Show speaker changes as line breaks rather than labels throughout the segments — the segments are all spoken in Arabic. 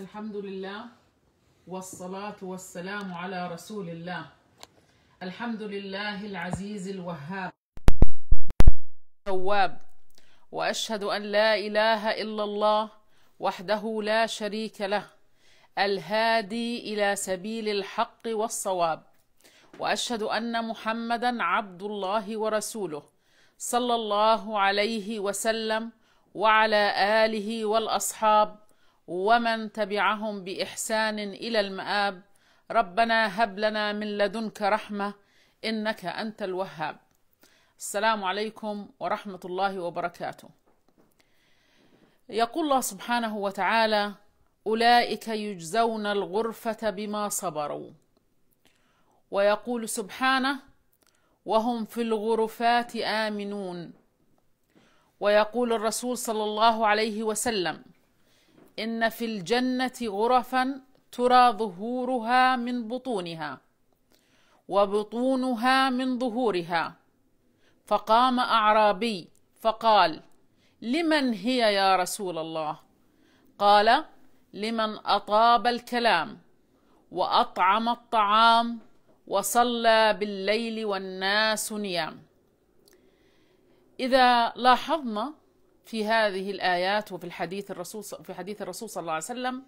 الحمد لله والصلاة والسلام على رسول الله الحمد لله العزيز الوهاب التواب وأشهد أن لا إله إلا الله وحده لا شريك له الهادي إلى سبيل الحق والصواب وأشهد أن محمدا عبد الله ورسوله صلى الله عليه وسلم وعلى آله والأصحاب ومن تبعهم باحسان الى المآب ربنا هب لنا من لدنك رحمه انك انت الوهاب السلام عليكم ورحمه الله وبركاته يقول الله سبحانه وتعالى اولئك يجزون الغرفه بما صبروا ويقول سبحانه وهم في الغرفات امنون ويقول الرسول صلى الله عليه وسلم إن في الجنة غرفا ترى ظهورها من بطونها وبطونها من ظهورها فقام أعرابي فقال لمن هي يا رسول الله قال لمن أطاب الكلام وأطعم الطعام وصلى بالليل والناس نيام إذا لاحظنا في هذه الآيات وفي الحديث الرسول في حديث الرسول صلى الله عليه وسلم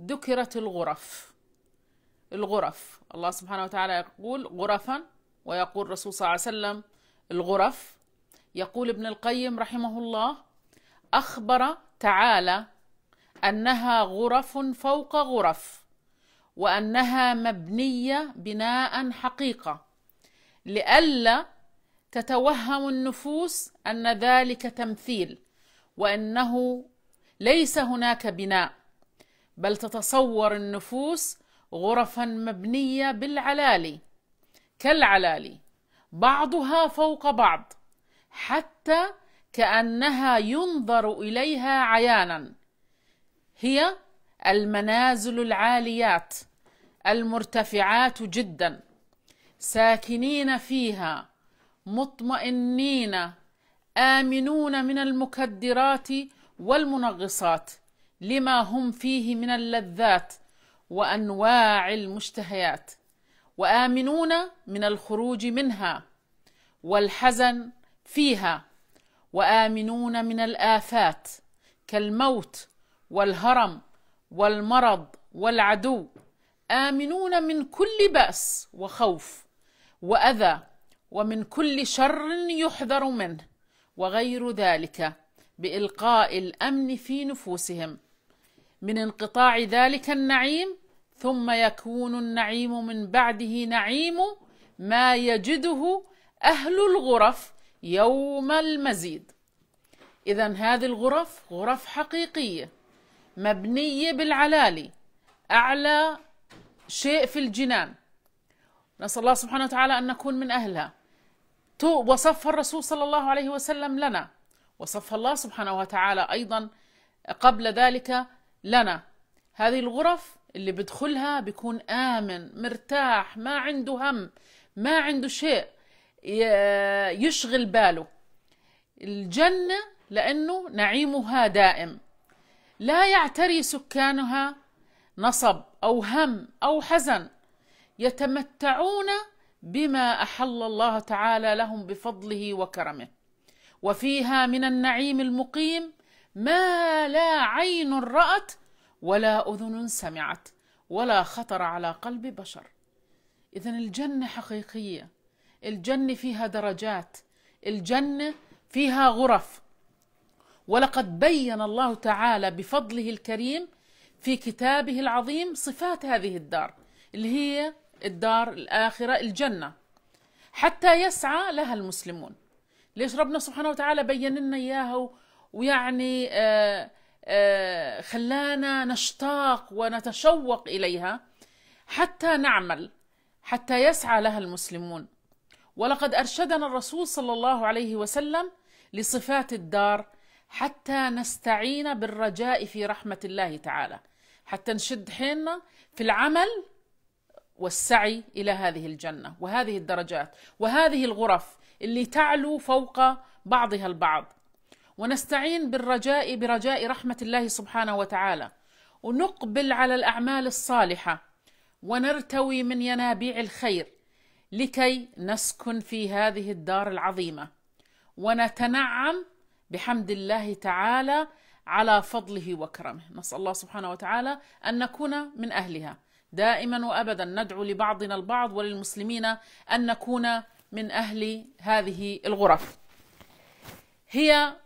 ذكرت الغرف الغرف الله سبحانه وتعالى يقول غرفا ويقول الرسول صلى الله عليه وسلم الغرف يقول ابن القيم رحمه الله أخبر تعالى أنها غرف فوق غرف وأنها مبنية بناء حقيقة لئلا تتوهم النفوس ان ذلك تمثيل وانه ليس هناك بناء بل تتصور النفوس غرفا مبنيه بالعلالي كالعلالي بعضها فوق بعض حتى كانها ينظر اليها عيانا هي المنازل العاليات المرتفعات جدا ساكنين فيها مطمئنين آمنون من المكدرات والمنغصات لما هم فيه من اللذات وأنواع المشتهيات وآمنون من الخروج منها والحزن فيها وآمنون من الآفات كالموت والهرم والمرض والعدو آمنون من كل بأس وخوف وأذى ومن كل شر يحذر منه وغير ذلك بالقاء الامن في نفوسهم من انقطاع ذلك النعيم ثم يكون النعيم من بعده نعيم ما يجده اهل الغرف يوم المزيد اذا هذه الغرف غرف حقيقيه مبنيه بالعلالي اعلى شيء في الجنان نسال الله سبحانه وتعالى ان نكون من اهلها وصف الرسول صلى الله عليه وسلم لنا وصف الله سبحانه وتعالى أيضا قبل ذلك لنا هذه الغرف اللي بدخلها بيكون آمن مرتاح ما عنده هم ما عنده شيء يشغل باله الجنة لأنه نعيمها دائم لا يعتري سكانها نصب أو هم أو حزن يتمتعون بما احل الله تعالى لهم بفضله وكرمه وفيها من النعيم المقيم ما لا عين رات ولا اذن سمعت ولا خطر على قلب بشر اذا الجنه حقيقيه الجنه فيها درجات الجنه فيها غرف ولقد بين الله تعالى بفضله الكريم في كتابه العظيم صفات هذه الدار اللي هي الدار الآخرة الجنة حتى يسعى لها المسلمون ليش ربنا سبحانه وتعالى بين لنا إياها ويعني آآ آه، آآ آه، خلانا نشتاق ونتشوق إليها حتى نعمل حتى يسعى لها المسلمون ولقد أرشدنا الرسول صلى الله عليه وسلم لصفات الدار حتى نستعين بالرجاء في رحمة الله تعالى حتى نشد حيننا في العمل والسعي الى هذه الجنه وهذه الدرجات وهذه الغرف اللي تعلو فوق بعضها البعض ونستعين بالرجاء برجاء رحمه الله سبحانه وتعالى ونقبل على الاعمال الصالحه ونرتوي من ينابيع الخير لكي نسكن في هذه الدار العظيمه ونتنعم بحمد الله تعالى على فضله وكرمه نسال الله سبحانه وتعالى ان نكون من اهلها دائما وابدا ندعو لبعضنا البعض وللمسلمين ان نكون من اهل هذه الغرف. هي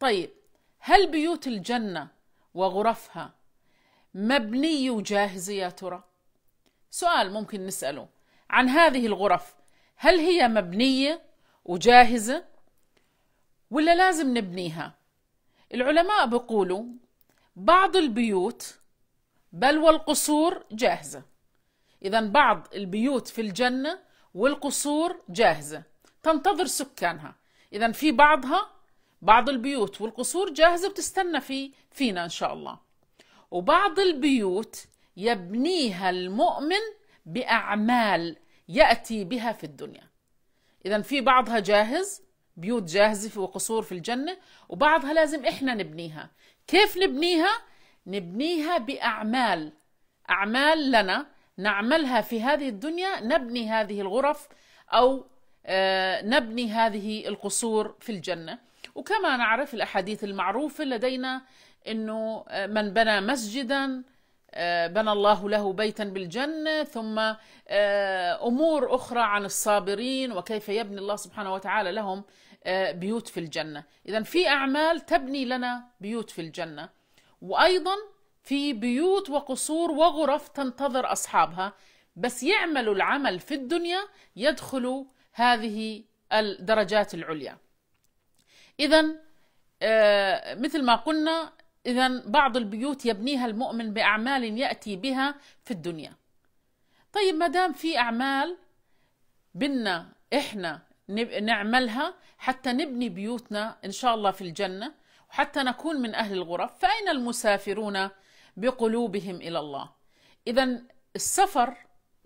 طيب هل بيوت الجنه وغرفها مبنيه وجاهزه يا ترى؟ سؤال ممكن نساله عن هذه الغرف هل هي مبنيه وجاهزه ولا لازم نبنيها؟ العلماء بيقولوا بعض البيوت بل والقصور جاهزة إذا بعض البيوت في الجنة والقصور جاهزة تنتظر سكانها إذا في بعضها بعض البيوت والقصور جاهزة بتستنى في فينا إن شاء الله وبعض البيوت يبنيها المؤمن بأعمال يأتي بها في الدنيا إذا في بعضها جاهز بيوت جاهزة وقصور في الجنة وبعضها لازم إحنا نبنيها كيف نبنيها نبنيها باعمال اعمال لنا نعملها في هذه الدنيا نبني هذه الغرف او آه، نبني هذه القصور في الجنه وكما نعرف الاحاديث المعروفه لدينا انه آه، من بنى مسجدا آه، بنى الله له بيتا بالجنه ثم امور اخرى عن الصابرين وكيف يبني الله سبحانه وتعالى لهم بيوت في الجنه اذا في اعمال تبني لنا بيوت في الجنه وايضا في بيوت وقصور وغرف تنتظر اصحابها بس يعملوا العمل في الدنيا يدخلوا هذه الدرجات العليا اذا آه، مثل ما قلنا اذا بعض البيوت يبنيها المؤمن باعمال ياتي بها في الدنيا طيب ما دام في اعمال بدنا احنا نعملها حتى نبني بيوتنا ان شاء الله في الجنه حتى نكون من أهل الغرف فأين المسافرون بقلوبهم إلى الله إذا السفر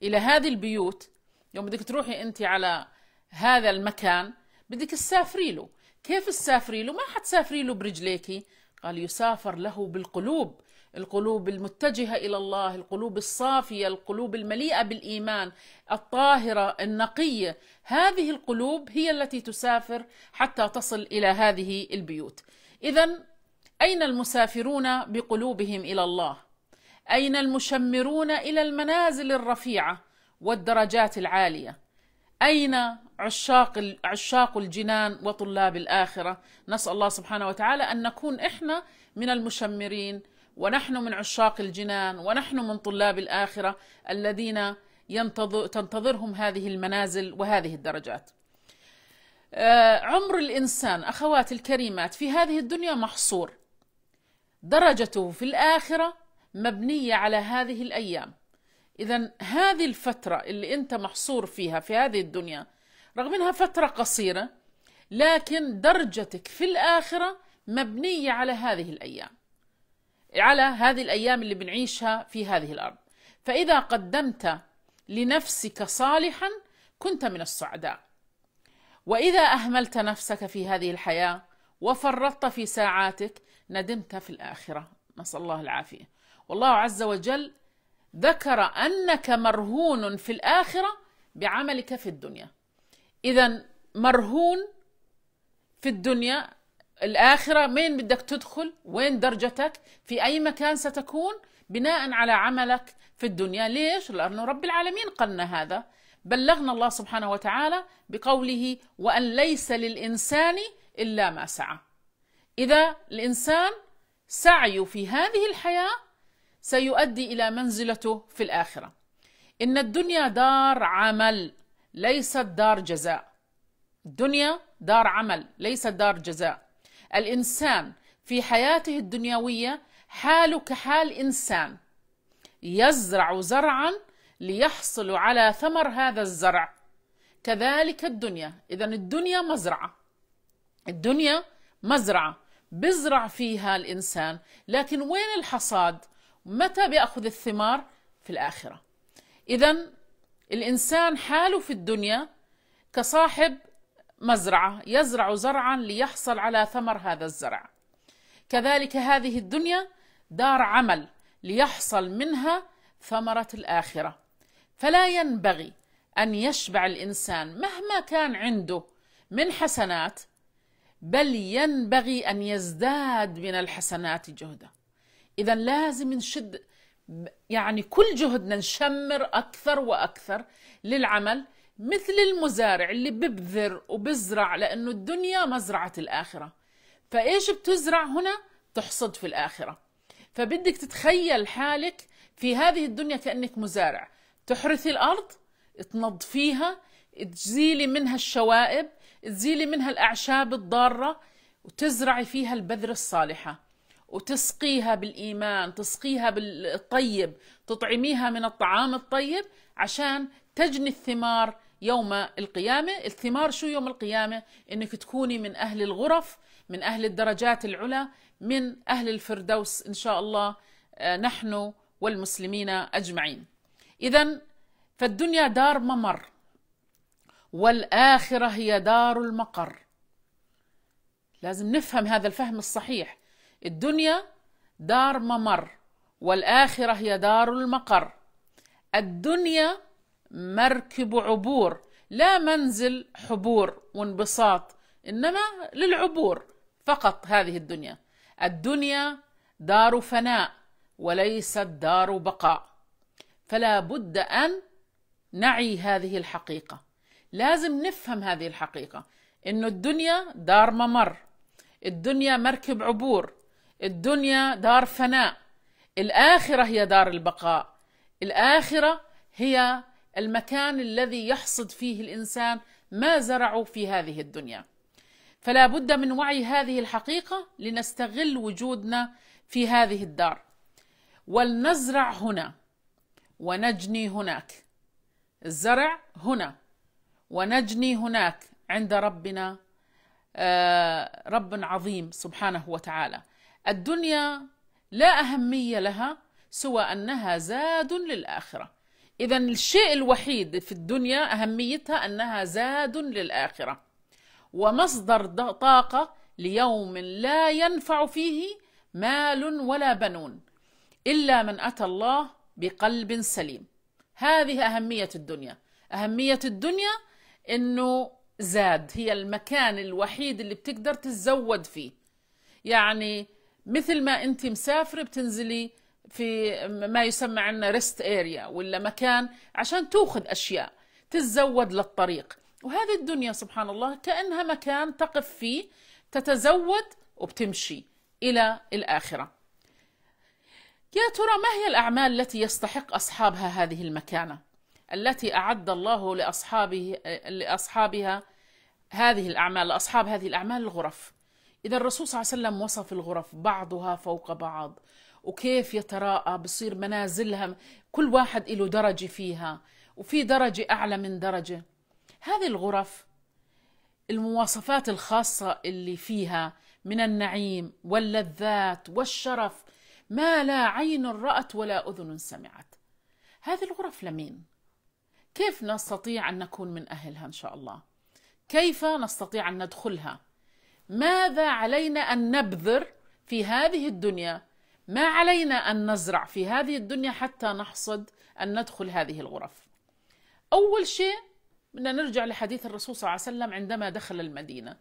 إلى هذه البيوت يوم بدك تروحي أنت على هذا المكان بدك تسافري له كيف تسافري له ما حتسافري له برجليكي قال يسافر له بالقلوب القلوب المتجهة إلى الله القلوب الصافية القلوب المليئة بالإيمان الطاهرة النقية هذه القلوب هي التي تسافر حتى تصل إلى هذه البيوت إذا أين المسافرون بقلوبهم إلى الله؟ أين المشمرون إلى المنازل الرفيعة والدرجات العالية؟ أين عشاق عشاق الجنان وطلاب الآخرة؟ نسأل الله سبحانه وتعالى أن نكون إحنا من المشمرين ونحن من عشاق الجنان ونحن من طلاب الآخرة الذين ينتظر تنتظرهم هذه المنازل وهذه الدرجات آه، عمر الإنسان أخواتي الكريمات في هذه الدنيا محصور درجته في الآخرة مبنية على هذه الأيام إذا هذه الفترة اللي أنت محصور فيها في هذه الدنيا رغم أنها فترة قصيرة لكن درجتك في الآخرة مبنية على هذه الأيام على هذه الأيام اللي بنعيشها في هذه الأرض فإذا قدمت لنفسك صالحا كنت من السعداء واذا اهملت نفسك في هذه الحياه وفرطت في ساعاتك ندمت في الاخره نسال الله العافيه والله عز وجل ذكر انك مرهون في الاخره بعملك في الدنيا اذا مرهون في الدنيا الاخره مين بدك تدخل وين درجتك في اي مكان ستكون بناء على عملك في الدنيا ليش لانه رب العالمين قلنا هذا بلغنا الله سبحانه وتعالى بقوله وأن ليس للإنسان إلا ما سعى إذا الإنسان سعي في هذه الحياة سيؤدي إلى منزلته في الآخرة إن الدنيا دار عمل ليست دار جزاء الدنيا دار عمل ليست دار جزاء الإنسان في حياته الدنيوية حاله كحال إنسان يزرع زرعا ليحصلوا على ثمر هذا الزرع كذلك الدنيا إذا الدنيا مزرعة الدنيا مزرعة بزرع فيها الإنسان لكن وين الحصاد متى بيأخذ الثمار في الآخرة إذا الإنسان حاله في الدنيا كصاحب مزرعة يزرع زرعا ليحصل على ثمر هذا الزرع كذلك هذه الدنيا دار عمل ليحصل منها ثمرة الآخرة فلا ينبغي ان يشبع الانسان مهما كان عنده من حسنات بل ينبغي ان يزداد من الحسنات جهدا اذا لازم نشد يعني كل جهدنا نشمر اكثر واكثر للعمل مثل المزارع اللي ببذر وبزرع لانه الدنيا مزرعه الاخره فايش بتزرع هنا تحصد في الاخره فبدك تتخيل حالك في هذه الدنيا كانك مزارع تحرثي الارض تنظفيها تزيلي منها الشوائب تزيلي منها الاعشاب الضاره وتزرعي فيها البذره الصالحه وتسقيها بالايمان تسقيها بالطيب تطعميها من الطعام الطيب عشان تجني الثمار يوم القيامه الثمار شو يوم القيامه انك تكوني من اهل الغرف من اهل الدرجات العلى من اهل الفردوس ان شاء الله آه، نحن والمسلمين اجمعين إذا فالدنيا دار ممر والآخرة هي دار المقر لازم نفهم هذا الفهم الصحيح الدنيا دار ممر والآخرة هي دار المقر الدنيا مركب عبور لا منزل حبور وانبساط إنما للعبور فقط هذه الدنيا الدنيا دار فناء وليست دار بقاء فلا بد ان نعي هذه الحقيقه لازم نفهم هذه الحقيقه انه الدنيا دار ممر الدنيا مركب عبور الدنيا دار فناء الاخره هي دار البقاء الاخره هي المكان الذي يحصد فيه الانسان ما زرعه في هذه الدنيا فلا بد من وعي هذه الحقيقه لنستغل وجودنا في هذه الدار ولنزرع هنا ونجني هناك الزرع هنا ونجني هناك عند ربنا آه، رب عظيم سبحانه وتعالى الدنيا لا أهمية لها سوى أنها زاد للآخرة إذا الشيء الوحيد في الدنيا أهميتها أنها زاد للآخرة ومصدر طاقة ليوم لا ينفع فيه مال ولا بنون إلا من أتى الله بقلب سليم هذه أهمية الدنيا أهمية الدنيا إنه زاد هي المكان الوحيد اللي بتقدر تتزود فيه يعني مثل ما أنت مسافرة بتنزلي في ما يسمى عندنا ريست اريا ولا مكان عشان تاخذ اشياء تتزود للطريق وهذه الدنيا سبحان الله كانها مكان تقف فيه تتزود وبتمشي الى الاخره يا ترى ما هي الأعمال التي يستحق أصحابها هذه المكانة التي أعد الله لأصحابه لأصحابها هذه الأعمال لأصحاب هذه الأعمال الغرف إذا الرسول صلى الله عليه وسلم وصف الغرف بعضها فوق بعض وكيف يتراءى بصير منازلها كل واحد له درجة فيها وفي درجة أعلى من درجة هذه الغرف المواصفات الخاصة اللي فيها من النعيم واللذات والشرف ما لا عين رأت ولا أذن سمعت هذه الغرف لمين؟ كيف نستطيع أن نكون من أهلها إن شاء الله؟ كيف نستطيع أن ندخلها؟ ماذا علينا أن نبذر في هذه الدنيا؟ ما علينا أن نزرع في هذه الدنيا حتى نحصد أن ندخل هذه الغرف أول شيء بدنا نرجع لحديث الرسول صلى الله عليه وسلم عندما دخل المدينة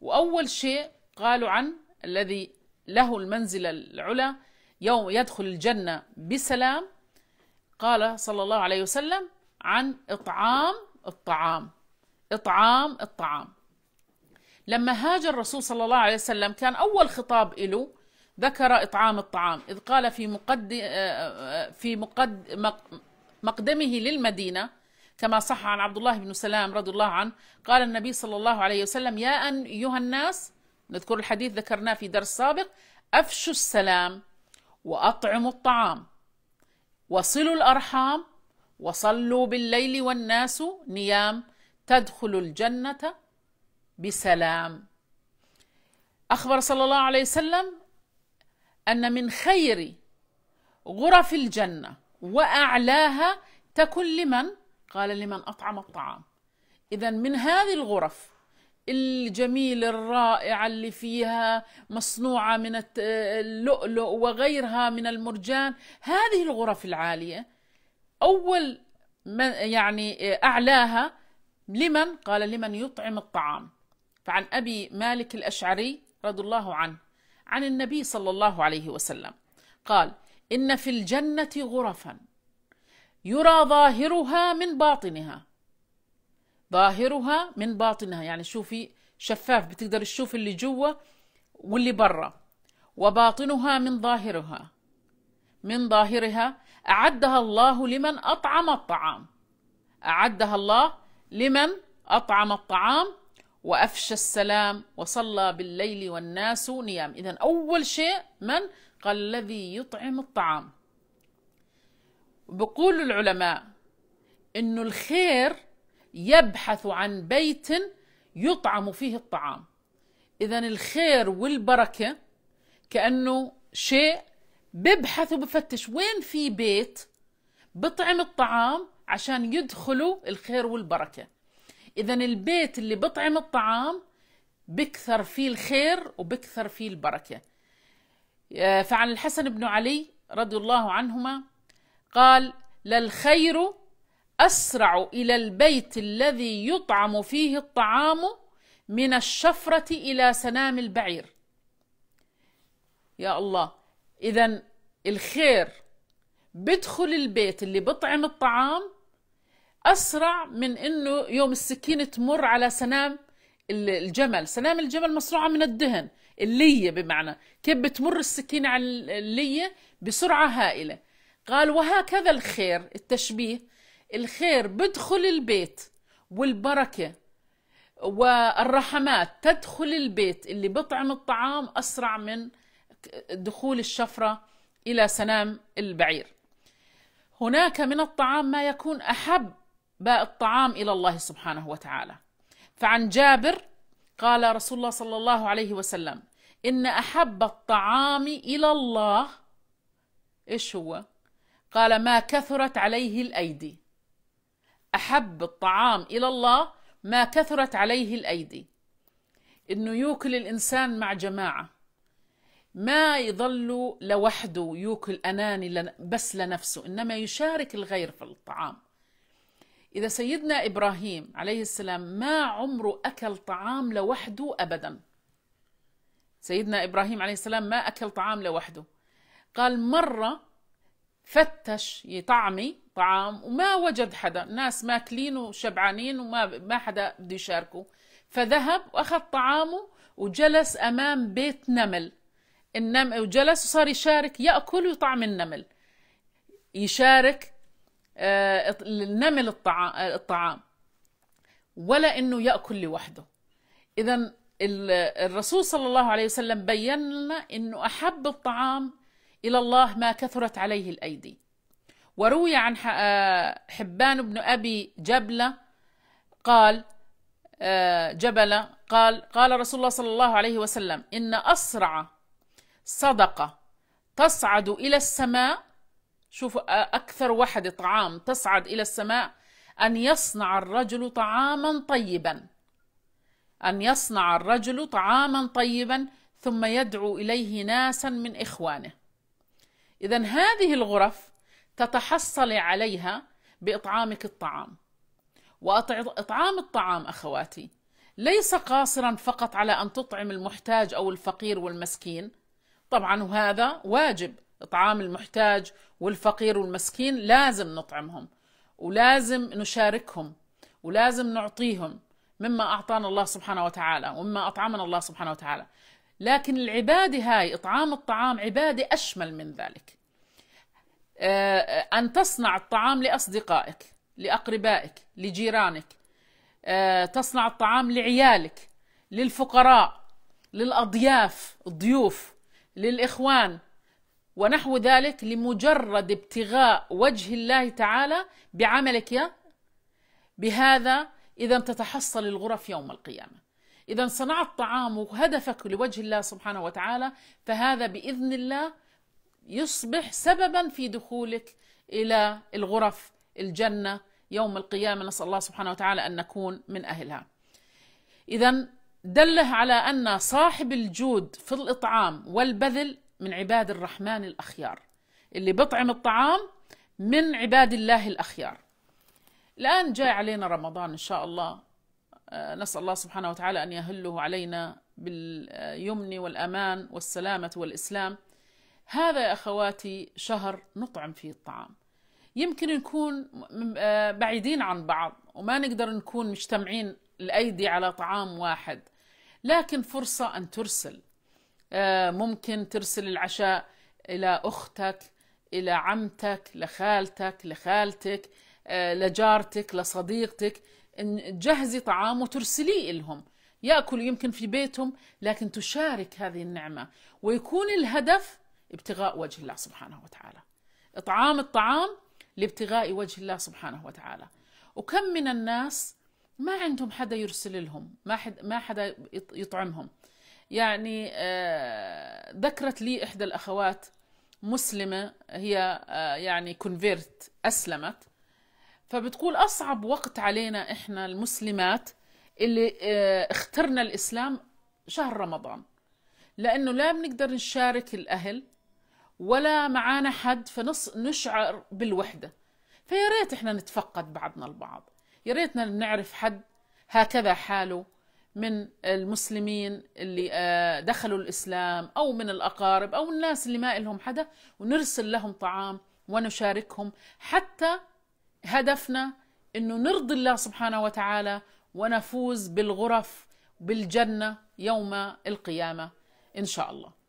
وأول شيء قالوا عن الذي له المنزلة العلى يوم يدخل الجنة بسلام قال صلى الله عليه وسلم عن إطعام الطعام إطعام الطعام لما هاجر الرسول صلى الله عليه وسلم كان أول خطاب له ذكر إطعام الطعام إذ قال في مقدم آه، آه، في مقد مقدمه للمدينة كما صح عن عبد الله بن سلام رضي الله عنه قال النبي صلى الله عليه وسلم يا أيها الناس نذكر الحديث ذكرناه في درس سابق أفشوا السلام وأطعموا الطعام وصلوا الأرحام وصلوا بالليل والناس نيام تدخلوا الجنة بسلام أخبر صلى الله عليه وسلم أن من خير غرف الجنة وأعلاها تكن لمن؟ قال لمن أطعم الطعام إذا من هذه الغرف الجميلة الرائعة اللي فيها مصنوعة من اللؤلؤ وغيرها من المرجان هذه الغرف العالية أول يعني أعلاها لمن قال لمن يطعم الطعام فعن أبي مالك الأشعري رضي الله عنه عن النبي صلى الله عليه وسلم قال إن في الجنة غرفا يرى ظاهرها من باطنها ظاهرها من باطنها يعني شوفي شفاف بتقدر تشوف اللي جوا واللي برا وباطنها من ظاهرها من ظاهرها أعدها الله لمن أطعم الطعام أعدها الله لمن أطعم الطعام وأفشى السلام وصلى بالليل والناس نيام إذا أول شيء من قال الذي يطعم الطعام بقول العلماء إنه الخير يبحث عن بيت يطعم فيه الطعام اذا الخير والبركه كانه شيء ببحث وبفتش وين في بيت بطعم الطعام عشان يدخلوا الخير والبركه اذا البيت اللي بطعم الطعام بكثر فيه الخير وبكثر فيه البركه آه، فعن الحسن بن علي رضي الله عنهما قال للخير أسرع إلى البيت الذي يطعم فيه الطعام من الشفرة إلى سنام البعير يا الله إذا الخير بدخل البيت اللي بطعم الطعام أسرع من إنه يوم السكينة تمر على سنام الجمل سنام الجمل مصنوعة من الدهن اللية بمعنى كيف بتمر السكينة على اللية بسرعة هائلة قال وهكذا الخير التشبيه الخير بدخل البيت والبركة والرحمات تدخل البيت اللي بطعم الطعام أسرع من دخول الشفرة إلى سنام البعير هناك من الطعام ما يكون أحب باء الطعام إلى الله سبحانه وتعالى فعن جابر قال رسول الله صلى الله عليه وسلم إن أحب الطعام إلى الله إيش هو؟ قال ما كثرت عليه الأيدي احب الطعام الى الله ما كثرت عليه الايدي انه يوكل الانسان مع جماعه ما يظل لوحده يوكل اناني بس لنفسه انما يشارك الغير في الطعام اذا سيدنا ابراهيم عليه السلام ما عمره اكل طعام لوحده ابدا سيدنا ابراهيم عليه السلام ما اكل طعام لوحده قال مره فتش يطعمي طعام وما وجد حدا ناس ماكلين وشبعانين وما ما حدا بده يشاركه فذهب واخذ طعامه وجلس امام بيت نمل النمل وجلس وصار يشارك ياكل ويطعم النمل يشارك النمل آه، الطعام ولا انه ياكل لوحده اذا الرسول صلى الله عليه وسلم بين لنا انه احب الطعام الى الله ما كثرت عليه الايدي وروي عن آه، حبان بن أبي جبلة قال آه، جبلة قال قال رسول الله صلى الله عليه وسلم إن أسرع صدقة تصعد إلى السماء شوفوا آه، أكثر وحدة طعام تصعد إلى السماء أن يصنع الرجل طعاما طيبا أن يصنع الرجل طعاما طيبا ثم يدعو إليه ناسا من إخوانه إذا هذه الغرف تتحصلي عليها باطعامك الطعام واطعام الطعام اخواتي ليس قاصرا فقط على ان تطعم المحتاج او الفقير والمسكين طبعا وهذا واجب اطعام المحتاج والفقير والمسكين لازم نطعمهم ولازم نشاركهم ولازم نعطيهم مما اعطانا الله سبحانه وتعالى ومما اطعمنا الله سبحانه وتعالى لكن العباده هاي اطعام الطعام عباده اشمل من ذلك آه، أن تصنع الطعام لأصدقائك لأقربائك لجيرانك آه، تصنع الطعام لعيالك للفقراء للأضياف الضيوف للإخوان ونحو ذلك لمجرد ابتغاء وجه الله تعالى بعملك يا بهذا إذا تتحصل الغرف يوم القيامة إذا صنعت طعام وهدفك لوجه الله سبحانه وتعالى فهذا بإذن الله يصبح سببا في دخولك الى الغرف الجنه يوم القيامه نسال الله سبحانه وتعالى ان نكون من اهلها. اذا دله على ان صاحب الجود في الاطعام والبذل من عباد الرحمن الاخيار. اللي بطعم الطعام من عباد الله الاخيار. الان جاي علينا رمضان ان شاء الله آه، نسال الله سبحانه وتعالى ان يهله علينا باليمن والامان والسلامه والاسلام. هذا يا أخواتي شهر نطعم فيه الطعام يمكن نكون آه، بعيدين عن بعض وما نقدر نكون مجتمعين الأيدي على طعام واحد لكن فرصة أن ترسل آه، ممكن ترسل العشاء إلى أختك إلى عمتك لخالتك لخالتك آه، لجارتك لصديقتك تجهزي طعام وترسليه لهم يأكلوا يمكن في بيتهم لكن تشارك هذه النعمة ويكون الهدف ابتغاء وجه الله سبحانه وتعالى إطعام الطعام لابتغاء وجه الله سبحانه وتعالى وكم من الناس ما عندهم حدا يرسل لهم ما حد ما حدا يطعمهم يعني آه، ذكرت لي إحدى الأخوات مسلمة هي آه، يعني كونفيرت أسلمت فبتقول أصعب وقت علينا إحنا المسلمات اللي آه، اخترنا الإسلام شهر رمضان لأنه لا بنقدر نشارك الأهل ولا معانا حد فنص نشعر بالوحدة فيا ريت احنا نتفقد بعضنا البعض يا ريتنا نعرف حد هكذا حاله من المسلمين اللي آه، دخلوا الإسلام أو من الأقارب أو الناس اللي ما لهم حدا ونرسل لهم طعام ونشاركهم حتى هدفنا أنه نرضي الله سبحانه وتعالى ونفوز بالغرف بالجنة يوم القيامة إن شاء الله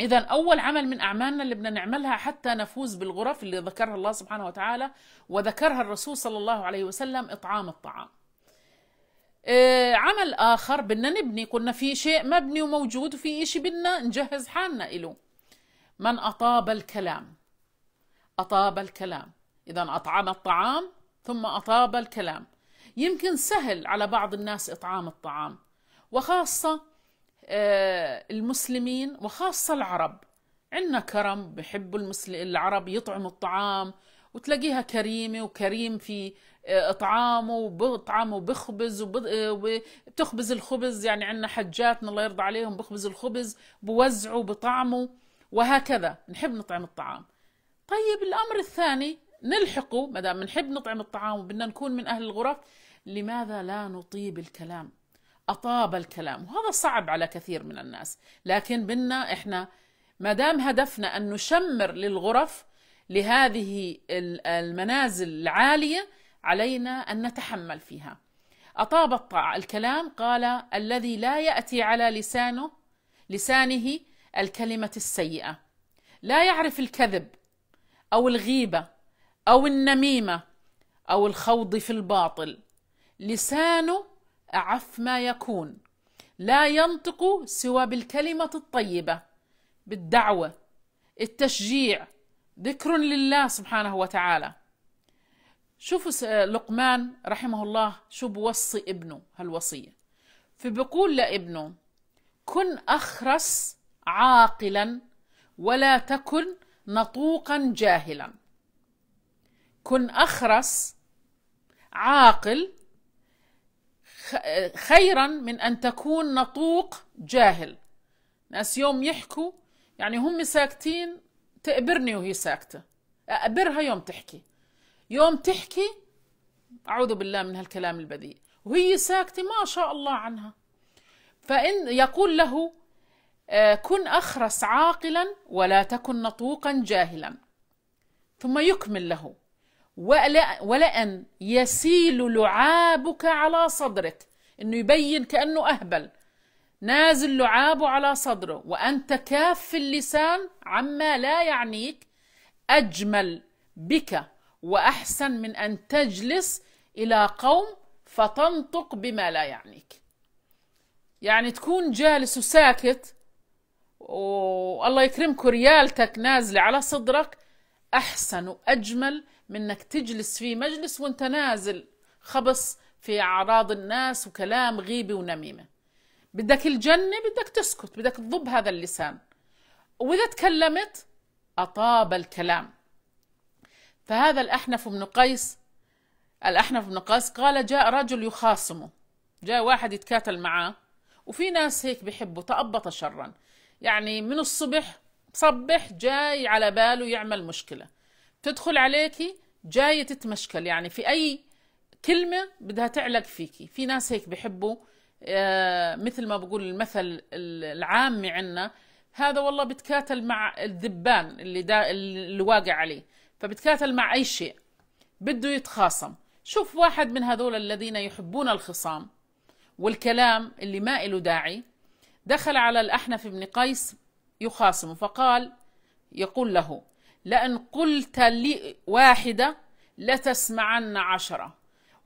إذا أول عمل من أعمالنا اللي بدنا نعملها حتى نفوز بالغرف اللي ذكرها الله سبحانه وتعالى وذكرها الرسول صلى الله عليه وسلم إطعام الطعام. آه، عمل آخر بدنا نبني قلنا في شيء مبني وموجود وفي شيء بدنا نجهز حالنا له. من أطاب الكلام أطاب الكلام إذا أطعم الطعام ثم أطاب الكلام يمكن سهل على بعض الناس إطعام الطعام وخاصة آه، المسلمين وخاصة العرب عندنا كرم بحبوا العرب يطعموا الطعام وتلاقيها كريمة وكريم في اطعامه آه، وبطعمه وبخبز آه، وبتخبز الخبز يعني عندنا حجاتنا الله يرضى عليهم بخبز الخبز بوزعه بطعمه وهكذا نحب نطعم الطعام طيب الامر الثاني نلحقه ما دام بنحب نطعم الطعام وبدنا نكون من اهل الغرف لماذا لا نطيب الكلام أطاب الكلام وهذا صعب على كثير من الناس لكن بنا إحنا ما دام هدفنا أن نشمر للغرف لهذه المنازل العالية علينا أن نتحمل فيها أطاب الطاعة الكلام قال الذي لا يأتي على لسانه لسانه الكلمة السيئة لا يعرف الكذب أو الغيبة أو النميمة أو الخوض في الباطل لسانه أعف ما يكون لا ينطق سوى بالكلمة الطيبة بالدعوة التشجيع ذكر لله سبحانه وتعالى شوفوا لقمان رحمه الله شو بوصي ابنه هالوصية فبقول لابنه كن أخرس عاقلا ولا تكن نطوقا جاهلا كن أخرس عاقل خيرا من أن تكون نطوق جاهل ناس يوم يحكوا يعني هم ساكتين تقبرني وهي ساكتة أقبرها يوم تحكي يوم تحكي أعوذ بالله من هالكلام البذيء وهي ساكتة ما شاء الله عنها فإن يقول له آه، كن أخرس عاقلا ولا تكن نطوقا جاهلا ثم يكمل له ولا, ولأن يسيل لعابك على صدرك إنه يبين كأنه أهبل نازل لعابه على صدره وأنت كاف اللسان عما لا يعنيك أجمل بك وأحسن من أن تجلس إلى قوم فتنطق بما لا يعنيك يعني تكون جالس وساكت والله يكرمك ريالتك نازلة على صدرك أحسن وأجمل منك تجلس في مجلس وانت نازل خبص في اعراض الناس وكلام غيبه ونميمه بدك الجنه بدك تسكت بدك تضب هذا اللسان واذا تكلمت اطاب الكلام فهذا الاحنف بن قيس الاحنف بن قيس قال جاء رجل يخاصمه جاء واحد يتكاتل معاه وفي ناس هيك بحبوا تأبط شرا يعني من الصبح صبح جاي على باله يعمل مشكلة تدخل عليكي جايه تتمشكل يعني في اي كلمه بدها تعلق فيكي في ناس هيك بحبوا آه، مثل ما بقول المثل العامي عنا هذا والله بتكاتل مع الذبان اللي دا اللي واقع عليه فبتكاتل مع اي شيء بده يتخاصم شوف واحد من هذول الذين يحبون الخصام والكلام اللي ما إله داعي دخل على الأحنف بن قيس يخاصمه فقال يقول له لأن قلت لي واحدة لتسمعن عشرة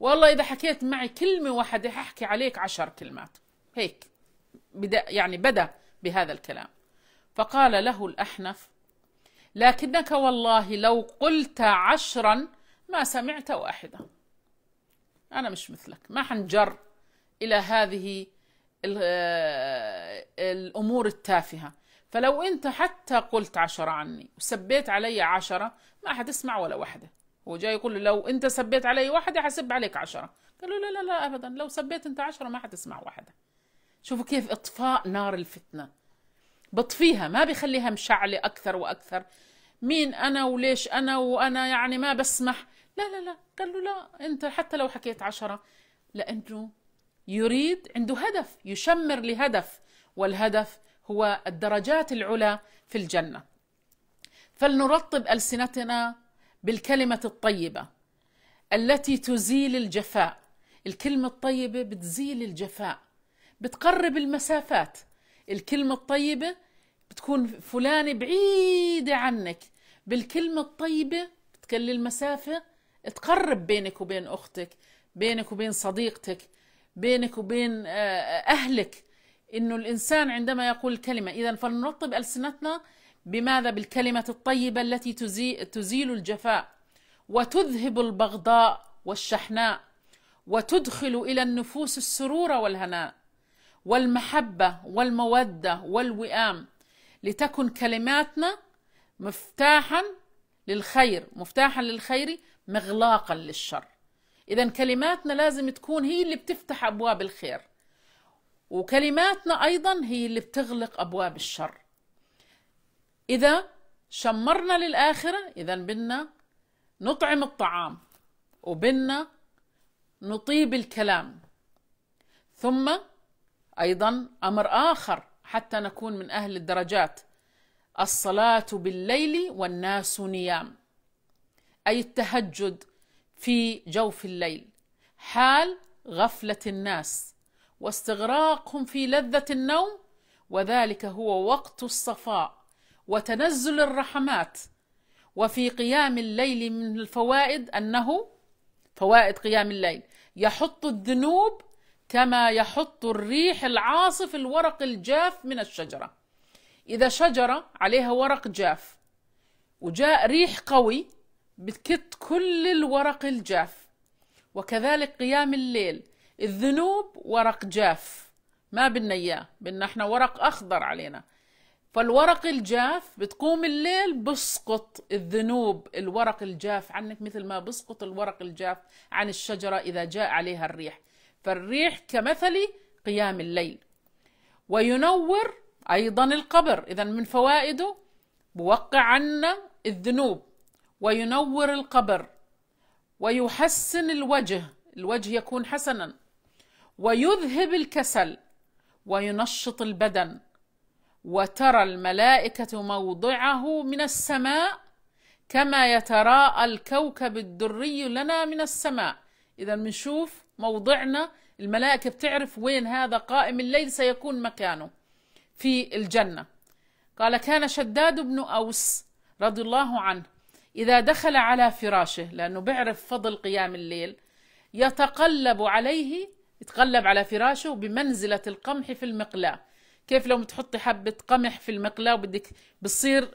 والله إذا حكيت معي كلمة واحدة ححكي عليك عشر كلمات هيك بدأ يعني بدأ بهذا الكلام فقال له الأحنف لكنك والله لو قلت عشرا ما سمعت واحدة أنا مش مثلك ما حنجر إلى هذه آه، الأمور التافهة فلو انت حتى قلت عشرة عني وسبيت علي عشرة ما حتسمع ولا واحدة هو جاي يقول لو انت سبيت علي واحدة حسب عليك عشرة قال له لا لا لا ابدا لو سبيت انت عشرة ما حتسمع واحدة شوفوا كيف اطفاء نار الفتنة بطفيها ما بيخليها مشعلة اكثر واكثر مين انا وليش انا وانا يعني ما بسمح لا لا لا قال له لا انت حتى لو حكيت عشرة لانه يريد عنده هدف يشمر لهدف والهدف هو الدرجات العلى في الجنه فلنرطب السنتنا بالكلمه الطيبه التي تزيل الجفاء الكلمه الطيبه بتزيل الجفاء بتقرب المسافات الكلمه الطيبه بتكون فلانه بعيده عنك بالكلمه الطيبه بتقلل المسافه تقرب بينك وبين اختك بينك وبين صديقتك بينك وبين آه، اهلك انه الانسان عندما يقول كلمه اذا فلنرطب السنتنا بماذا بالكلمه الطيبه التي تزيل الجفاء وتذهب البغضاء والشحناء وتدخل الى النفوس السرور والهناء والمحبه والموده والوئام لتكن كلماتنا مفتاحا للخير مفتاحا للخير مغلاقا للشر اذا كلماتنا لازم تكون هي اللي بتفتح ابواب الخير وكلماتنا أيضا هي اللي بتغلق أبواب الشر إذا شمرنا للآخرة إذا بدنا نطعم الطعام وبدنا نطيب الكلام ثم أيضا أمر آخر حتى نكون من أهل الدرجات الصلاة بالليل والناس نيام أي التهجد في جوف الليل حال غفلة الناس واستغراقهم في لذة النوم وذلك هو وقت الصفاء وتنزل الرحمات وفي قيام الليل من الفوائد انه فوائد قيام الليل يحط الذنوب كما يحط الريح العاصف الورق الجاف من الشجره اذا شجره عليها ورق جاف وجاء ريح قوي بتكت كل الورق الجاف وكذلك قيام الليل الذنوب ورق جاف ما بدنا اياه بدنا احنا ورق اخضر علينا فالورق الجاف بتقوم الليل بسقط الذنوب الورق الجاف عنك مثل ما بسقط الورق الجاف عن الشجرة إذا جاء عليها الريح فالريح كمثل قيام الليل وينور أيضا القبر إذا من فوائده بوقع عنا الذنوب وينور القبر ويحسن الوجه الوجه يكون حسنا ويذهب الكسل وينشط البدن وترى الملائكه موضعه من السماء كما يتراءى الكوكب الدري لنا من السماء اذا بنشوف موضعنا الملائكه بتعرف وين هذا قائم الليل سيكون مكانه في الجنه قال كان شداد بن اوس رضي الله عنه اذا دخل على فراشه لانه بيعرف فضل قيام الليل يتقلب عليه يتقلب على فراشه بمنزلة القمح في المقلاة كيف لو بتحطي حبة قمح في المقلاة وبدك بتصير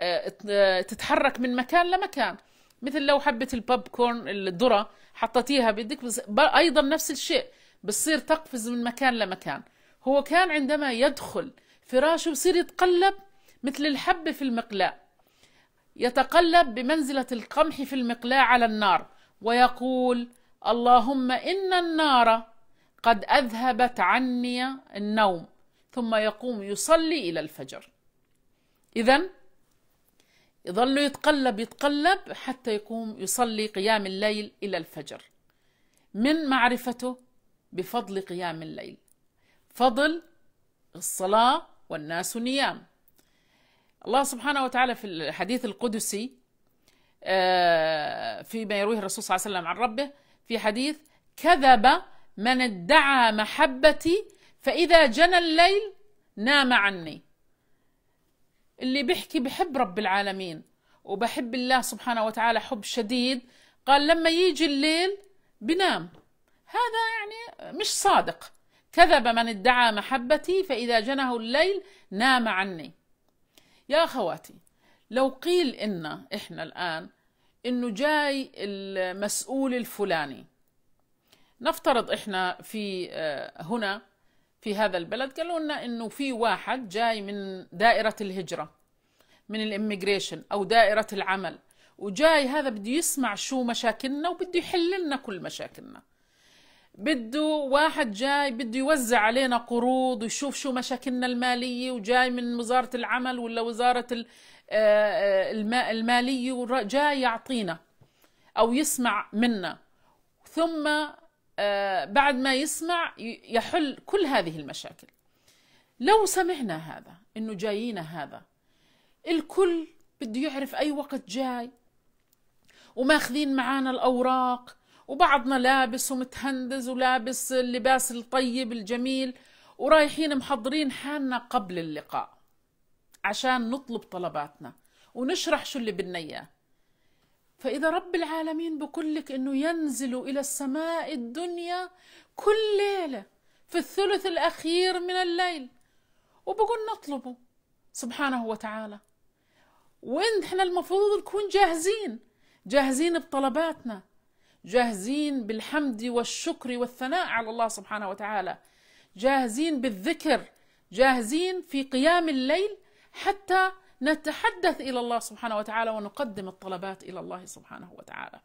آه، آه، تتحرك من مكان لمكان مثل لو حبة البوب كورن الذرة حطيتيها بدك بس... أيضا نفس الشيء بتصير تقفز من مكان لمكان هو كان عندما يدخل فراشه بصير يتقلب مثل الحبة في المقلاة يتقلب بمنزلة القمح في المقلاة على النار ويقول اللهم ان النار قد اذهبت عني النوم ثم يقوم يصلي الى الفجر اذا يظل يتقلب يتقلب حتى يقوم يصلي قيام الليل الى الفجر من معرفته بفضل قيام الليل فضل الصلاه والناس نيام الله سبحانه وتعالى في الحديث القدسي آه، فيما يرويه الرسول صلى الله عليه وسلم عن ربه في حديث كذب من ادعى محبتي فإذا جنى الليل نام عني اللي بيحكي بحب رب العالمين وبحب الله سبحانه وتعالى حب شديد قال لما يجي الليل بنام هذا يعني مش صادق كذب من ادعى محبتي فإذا جنه الليل نام عني يا أخواتي لو قيل إن إحنا الآن انه جاي المسؤول الفلاني نفترض احنا في آه، هنا في هذا البلد قالوا لنا انه في واحد جاي من دائره الهجره من الاميجريشن او دائره العمل وجاي هذا بده يسمع شو مشاكلنا وبده يحل لنا كل مشاكلنا بده واحد جاي بده يوزع علينا قروض ويشوف شو مشاكلنا المالية وجاي من وزارة العمل ولا وزارة المالي جاء يعطينا أو يسمع منا ثم آه، بعد ما يسمع يحل كل هذه المشاكل لو سمعنا هذا انه جايينا هذا الكل بده يعرف اي وقت جاي وماخذين معانا الاوراق وبعضنا لابس ومتهندز ولابس اللباس الطيب الجميل ورايحين محضرين حالنا قبل اللقاء عشان نطلب طلباتنا ونشرح شو اللي بدنا اياه فإذا رب العالمين بقول لك إنه ينزل إلى السماء الدنيا كل ليلة في الثلث الأخير من الليل وبقول نطلبه سبحانه وتعالى وإن إحنا المفروض نكون جاهزين جاهزين بطلباتنا جاهزين بالحمد والشكر والثناء على الله سبحانه وتعالى جاهزين بالذكر جاهزين في قيام الليل حتى نتحدث الى الله سبحانه وتعالى ونقدم الطلبات الى الله سبحانه وتعالى.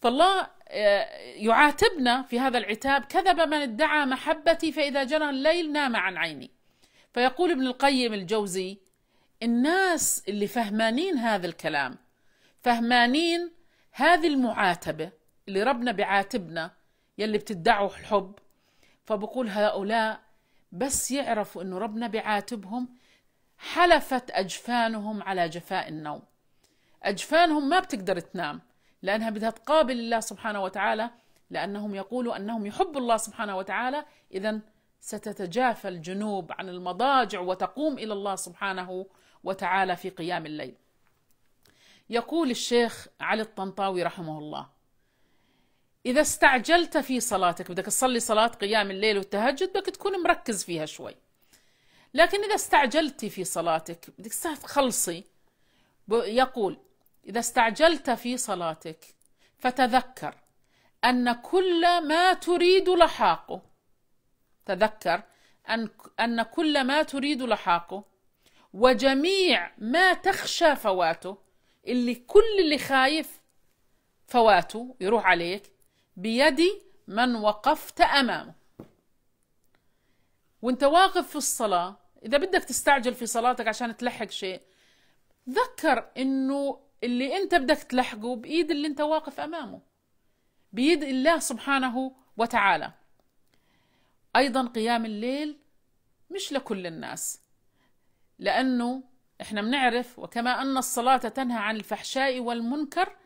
فالله آه، يعاتبنا في هذا العتاب كذب من ادعى محبتي فاذا جرى الليل نام عن عيني. فيقول ابن القيم الجوزي الناس اللي فهمانين هذا الكلام فهمانين هذه المعاتبه اللي ربنا بيعاتبنا يلي بتدعوا الحب فبقول هؤلاء بس يعرفوا انه ربنا بيعاتبهم حلفت أجفانهم على جفاء النوم أجفانهم ما بتقدر تنام لأنها بدها تقابل الله سبحانه وتعالى لأنهم يقولوا أنهم يحبوا الله سبحانه وتعالى إذا ستتجافى الجنوب عن المضاجع وتقوم إلى الله سبحانه وتعالى في قيام الليل يقول الشيخ علي الطنطاوي رحمه الله إذا استعجلت في صلاتك بدك تصلي صلاة قيام الليل والتهجد بدك تكون مركز فيها شوي لكن إذا استعجلت في صلاتك بدك تخلصي يقول إذا استعجلت في صلاتك فتذكر أن كل ما تريد لحاقه تذكر أن أن كل ما تريد لحاقه وجميع ما تخشى فواته اللي كل اللي خايف فواته يروح عليك بيد من وقفت أمامه وانت واقف في الصلاة اذا بدك تستعجل في صلاتك عشان تلحق شيء تذكر انه اللي انت بدك تلحقه بايد اللي انت واقف امامه بيد الله سبحانه وتعالى ايضا قيام الليل مش لكل الناس لانه احنا بنعرف وكما ان الصلاه تنهى عن الفحشاء والمنكر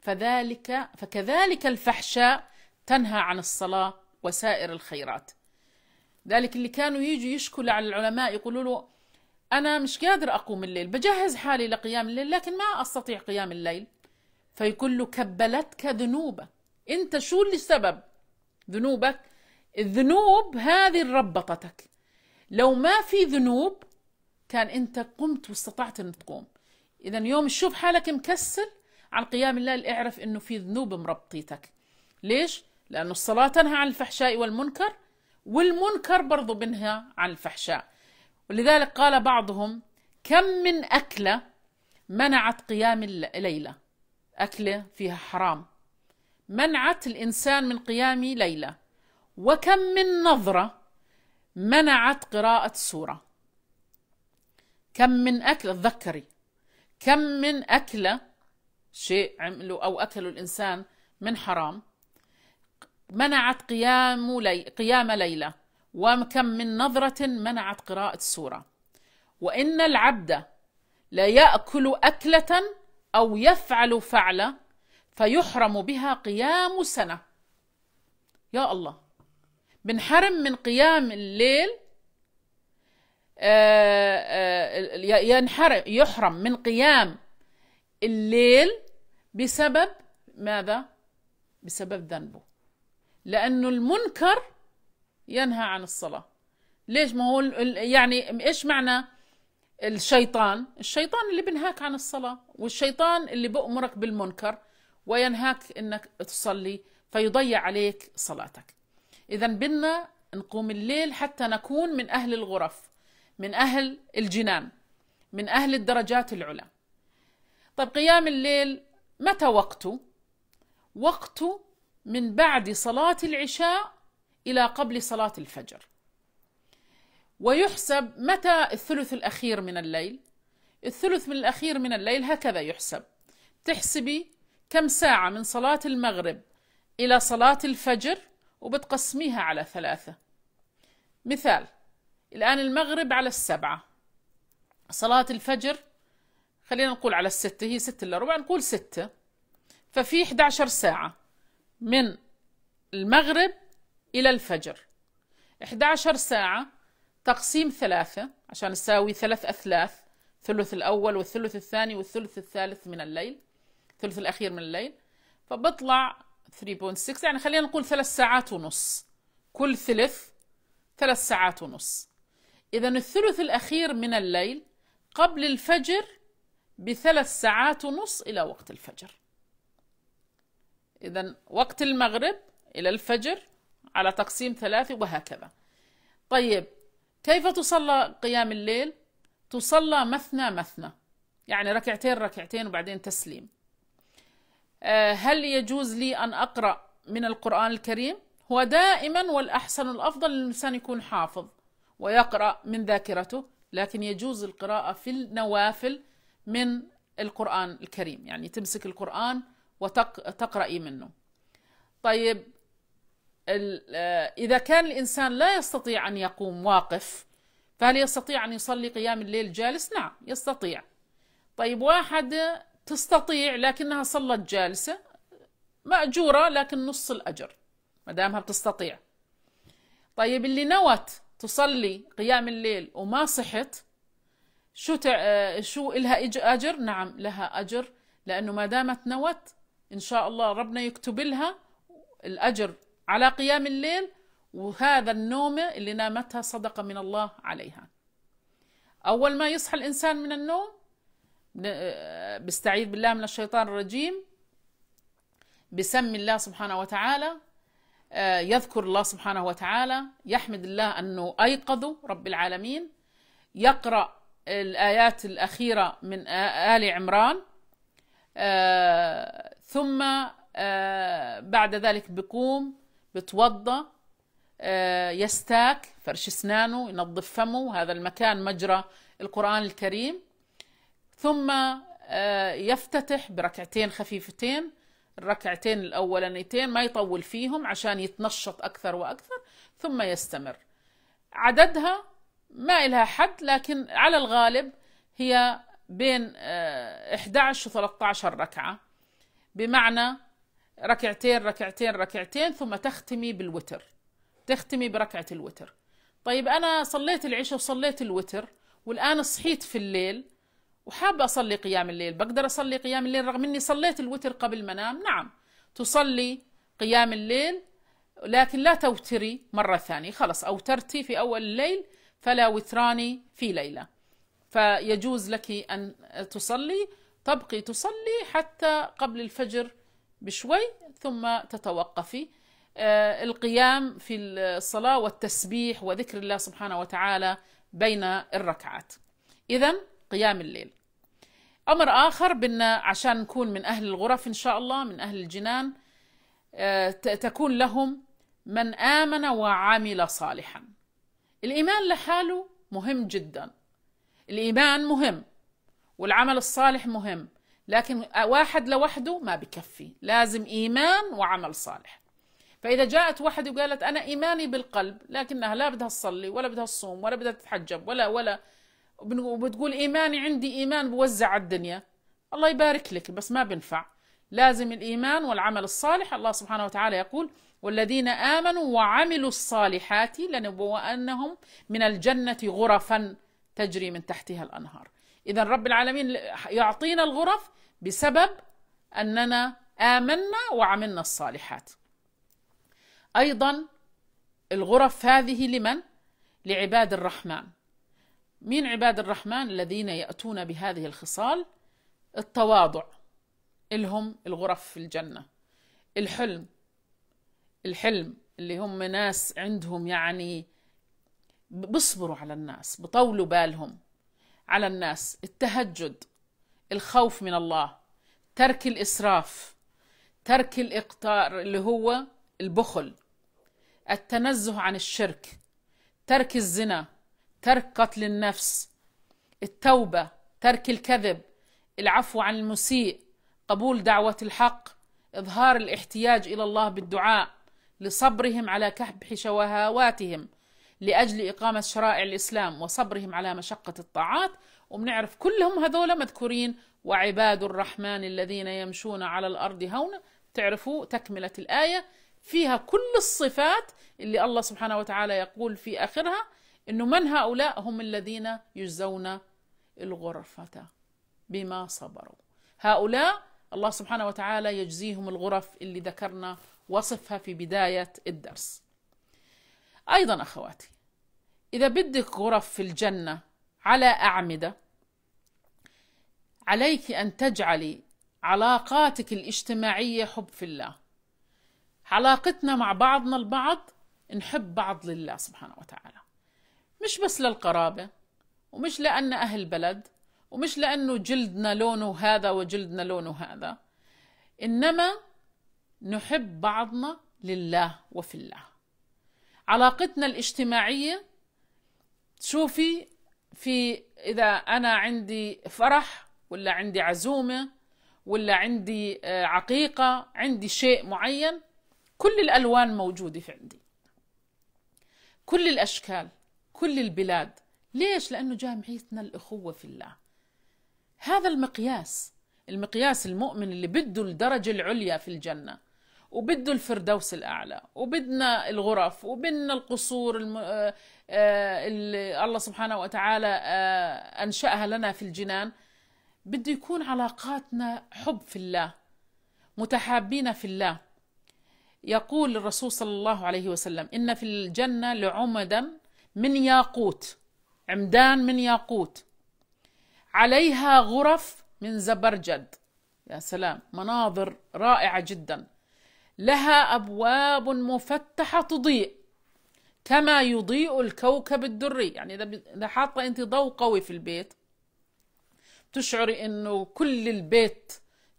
فذلك فكذلك الفحشاء تنهى عن الصلاه وسائر الخيرات ذلك اللي كانوا يجوا يشكوا على العلماء يقولوا له أنا مش قادر أقوم الليل بجهز حالي لقيام الليل لكن ما أستطيع قيام الليل فيقول له كبلتك ذنوبك أنت شو اللي سبب ذنوبك الذنوب هذه اللي ربطتك لو ما في ذنوب كان أنت قمت واستطعت أن تقوم إذا يوم تشوف حالك مكسل عن قيام الليل اعرف أنه في ذنوب مربطيتك ليش؟ لأنه الصلاة تنهى عن الفحشاء والمنكر والمنكر برضو بنهى عن الفحشاء ولذلك قال بعضهم كم من أكلة منعت قيام الليلة أكلة فيها حرام منعت الإنسان من قيام ليلة وكم من نظرة منعت قراءة سورة كم من أكلة تذكري كم من أكلة شيء عملوا أو أكلوا الإنسان من حرام منعت قيام لي قيام ليلة وكم من نظرة منعت قراءة السورة وإن العبد ليأكل أكلة أو يفعل فعلة فيحرم بها قيام سنة يا الله بنحرم من قيام الليل آه، آه، ينحرم يحرم من قيام الليل بسبب ماذا؟ بسبب ذنبه لأنه المنكر ينهى عن الصلاة ليش ما هو يعني إيش معنى الشيطان الشيطان اللي بنهاك عن الصلاة والشيطان اللي بأمرك بالمنكر وينهاك إنك تصلي فيضيع عليك صلاتك إذا بدنا نقوم الليل حتى نكون من أهل الغرف من أهل الجنان من أهل الدرجات العلى طب قيام الليل متى وقته؟ وقته من بعد صلاة العشاء إلى قبل صلاة الفجر ويحسب متى الثلث الأخير من الليل الثلث من الأخير من الليل هكذا يحسب تحسبي كم ساعة من صلاة المغرب إلى صلاة الفجر وبتقسميها على ثلاثة مثال الآن المغرب على السبعة صلاة الفجر خلينا نقول على الستة هي ستة إلا ربع نقول ستة ففي 11 ساعة من المغرب إلى الفجر 11 ساعة تقسيم ثلاثة عشان نساوي ثلاث أثلاث الثلث الأول والثلث الثاني والثلث الثالث من الليل الثلث الأخير من الليل فبطلع 3.6 يعني خلينا نقول ثلاث ساعات ونص كل ثلث ثلاث ساعات ونص إذا الثلث الأخير من الليل قبل الفجر بثلاث ساعات ونص إلى وقت الفجر إذا وقت المغرب إلى الفجر على تقسيم ثلاثة وهكذا طيب كيف تصلى قيام الليل؟ تصلى مثنى مثنى يعني ركعتين ركعتين وبعدين تسليم آه، هل يجوز لي أن أقرأ من القرآن الكريم؟ هو دائما والأحسن الأفضل الإنسان يكون حافظ ويقرأ من ذاكرته لكن يجوز القراءة في النوافل من القرآن الكريم يعني تمسك القرآن وتقرأي منه طيب آه، إذا كان الإنسان لا يستطيع أن يقوم واقف فهل يستطيع أن يصلي قيام الليل جالس؟ نعم يستطيع طيب واحد تستطيع لكنها صلت جالسة مأجورة لكن نص الأجر ما دامها بتستطيع طيب اللي نوت تصلي قيام الليل وما صحت شو تع... آه، شو إلها أجر؟ نعم لها أجر لأنه ما دامت نوت إن شاء الله ربنا يكتب لها الأجر على قيام الليل وهذا النومة اللي نامتها صدقة من الله عليها أول ما يصحى الإنسان من النوم بيستعيذ بالله من الشيطان الرجيم بسمي الله سبحانه وتعالى آه، يذكر الله سبحانه وتعالى يحمد الله أنه أيقظه رب العالمين يقرأ الآيات الأخيرة من آل عمران آه، ثم آه بعد ذلك بقوم بتوضى آه يستاك فرش اسنانه ينظف فمه هذا المكان مجرى القرآن الكريم ثم آه يفتتح بركعتين خفيفتين الركعتين الأولانيتين ما يطول فيهم عشان يتنشط أكثر وأكثر ثم يستمر عددها ما إلها حد لكن على الغالب هي بين 11 و 13 ركعة بمعنى ركعتين ركعتين ركعتين ثم تختمي بالوتر تختمي بركعة الوتر طيب أنا صليت العشاء وصليت الوتر والآن صحيت في الليل وحابة أصلي قيام الليل بقدر أصلي قيام الليل رغم أني صليت الوتر قبل ما أنام نعم تصلي قيام الليل لكن لا توتري مرة ثانية خلص أوترتي في أول الليل فلا وتراني في ليلة فيجوز لك أن تصلي تبقي تصلي حتى قبل الفجر بشوي ثم تتوقفي آه، القيام في الصلاة والتسبيح وذكر الله سبحانه وتعالى بين الركعات إذا قيام الليل أمر آخر بأن عشان نكون من أهل الغرف إن شاء الله من أهل الجنان آه، تكون لهم من آمن وعمل صالحا الإيمان لحاله مهم جدا الايمان مهم والعمل الصالح مهم لكن واحد لوحده ما بكفي لازم ايمان وعمل صالح فاذا جاءت واحد وقالت انا ايماني بالقلب لكنها لا بدها تصلي ولا بدها تصوم ولا بدها تتحجب ولا ولا وبتقول ايماني عندي ايمان بوزع على الدنيا الله يبارك لك بس ما بنفع لازم الايمان والعمل الصالح الله سبحانه وتعالى يقول والذين امنوا وعملوا الصالحات لنبوأنهم من الجنه غرفا تجري من تحتها الانهار اذا رب العالمين يعطينا الغرف بسبب اننا امنا وعملنا الصالحات ايضا الغرف هذه لمن لعباد الرحمن مين عباد الرحمن الذين ياتون بهذه الخصال التواضع الهم الغرف في الجنه الحلم الحلم اللي هم ناس عندهم يعني بصبروا على الناس بطولوا بالهم على الناس التهجد الخوف من الله ترك الإسراف ترك الإقطار اللي هو البخل التنزه عن الشرك ترك الزنا ترك قتل النفس التوبة ترك الكذب العفو عن المسيء قبول دعوة الحق إظهار الاحتياج إلى الله بالدعاء لصبرهم على كحب شهواتهم لأجل إقامة شرائع الإسلام وصبرهم على مشقة الطاعات وبنعرف كلهم هذول مذكورين وعباد الرحمن الذين يمشون على الأرض هونا تعرفوا تكملة الآية فيها كل الصفات اللي الله سبحانه وتعالى يقول في آخرها إنه من هؤلاء هم الذين يجزون الغرفة بما صبروا هؤلاء الله سبحانه وتعالى يجزيهم الغرف اللي ذكرنا وصفها في بداية الدرس أيضا أخواتي إذا بدك غرف في الجنة على أعمدة عليك أن تجعلي علاقاتك الاجتماعية حب في الله علاقتنا مع بعضنا البعض نحب بعض لله سبحانه وتعالى مش بس للقرابة ومش لأن أهل بلد ومش لأنه جلدنا لونه هذا وجلدنا لونه هذا إنما نحب بعضنا لله وفي الله علاقتنا الاجتماعية شوفي في إذا أنا عندي فرح ولا عندي عزومة ولا عندي آه، عقيقة عندي شيء معين كل الألوان موجودة في عندي كل الأشكال كل البلاد ليش؟ لأنه جامعيتنا الأخوة في الله هذا المقياس المقياس المؤمن اللي بده الدرجة العليا في الجنة وبده الفردوس الأعلى وبدنا الغرف وبدنا القصور الم... آه، آه، اللي الله سبحانه وتعالى آه، أنشأها لنا في الجنان بده يكون علاقاتنا حب في الله متحابين في الله يقول الرسول صلى الله عليه وسلم إن في الجنة لعمدا من ياقوت عمدان من ياقوت عليها غرف من زبرجد يا سلام مناظر رائعة جدا لها أبواب مفتحة تضيء كما يضيء الكوكب الدري يعني إذا حاطة أنت ضوء قوي في البيت تشعري أنه كل البيت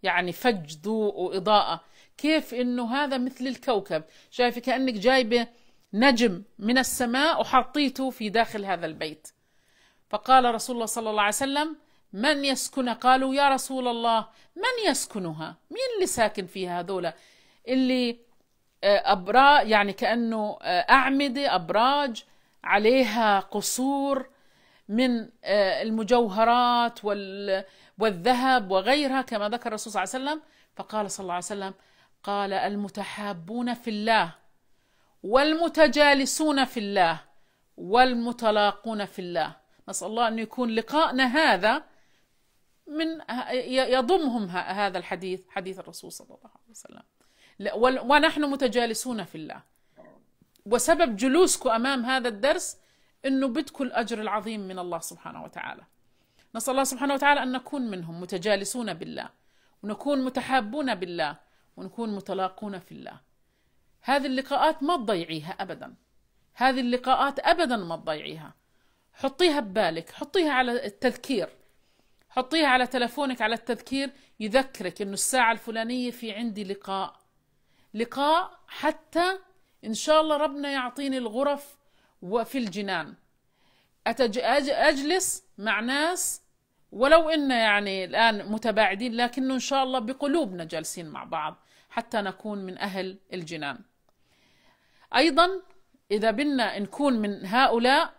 يعني فج ضوء وإضاءة كيف أنه هذا مثل الكوكب شايفة كأنك جايبة نجم من السماء وحطيته في داخل هذا البيت فقال رسول الله صلى الله عليه وسلم من يسكن قالوا يا رسول الله من يسكنها مين اللي ساكن فيها هذولا اللي آه، أبرا يعني كأنه آه، أعمدة أبراج عليها قصور من آه، المجوهرات والذهب وغيرها كما ذكر الرسول صلى الله عليه وسلم فقال صلى الله عليه وسلم قال المتحابون في الله والمتجالسون في الله والمتلاقون في الله نسأل الله أن يكون لقائنا هذا من يضمهم هذا الحديث حديث الرسول صلى الله عليه وسلم ونحن متجالسون في الله وسبب جلوسكم أمام هذا الدرس أنه بدكم الأجر العظيم من الله سبحانه وتعالى نسأل الله سبحانه وتعالى أن نكون منهم متجالسون بالله ونكون متحابون بالله ونكون متلاقون في الله هذه اللقاءات ما تضيعيها أبدا هذه اللقاءات أبدا ما تضيعيها حطيها ببالك حطيها على التذكير حطيها على تلفونك على التذكير يذكرك انه الساعة الفلانية في عندي لقاء لقاء حتى إن شاء الله ربنا يعطيني الغرف وفي الجنان أتج أجلس مع ناس ولو إن يعني الآن متباعدين لكنه إن شاء الله بقلوبنا جالسين مع بعض حتى نكون من أهل الجنان أيضا إذا بدنا نكون من هؤلاء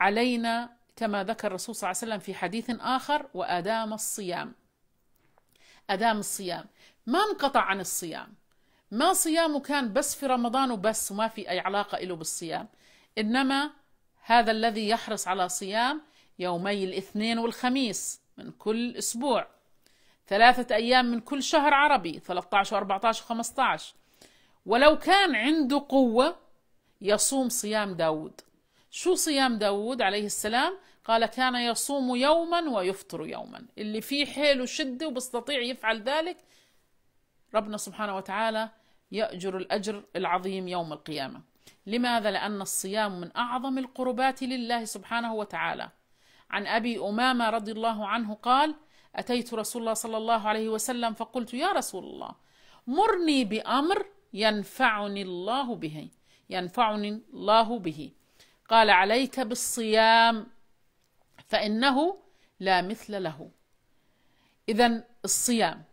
علينا كما ذكر الرسول صلى الله عليه وسلم في حديث آخر وأدام الصيام أدام الصيام ما انقطع عن الصيام ما صيامه كان بس في رمضان وبس وما في أي علاقة له بالصيام إنما هذا الذي يحرص على صيام يومي الاثنين والخميس من كل أسبوع ثلاثة أيام من كل شهر عربي 13 و14 و15 ولو كان عنده قوة يصوم صيام داود شو صيام داود عليه السلام قال كان يصوم يوما ويفطر يوما اللي فيه حيل وشدة وبيستطيع يفعل ذلك ربنا سبحانه وتعالى يأجر الأجر العظيم يوم القيامة لماذا؟ لأن الصيام من أعظم القربات لله سبحانه وتعالى عن أبي أمامة رضي الله عنه قال أتيت رسول الله صلى الله عليه وسلم فقلت يا رسول الله مرني بأمر ينفعني الله به ينفعني الله به قال عليك بالصيام فإنه لا مثل له إذا الصيام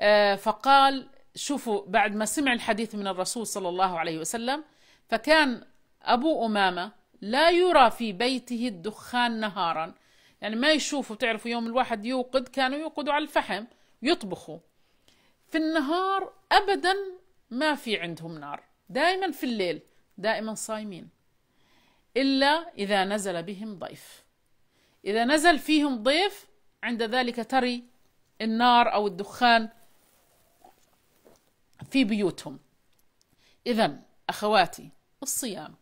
آه، فقال شوفوا بعد ما سمع الحديث من الرسول صلى الله عليه وسلم فكان أبو أمامة لا يرى في بيته الدخان نهارا يعني ما يشوفوا تعرفوا يوم الواحد يوقد كانوا يوقدوا على الفحم يطبخوا في النهار أبدا ما في عندهم نار دائما في الليل دائما صايمين إلا إذا نزل بهم ضيف إذا نزل فيهم ضيف عند ذلك تري النار أو الدخان في بيوتهم إذا أخواتي الصيام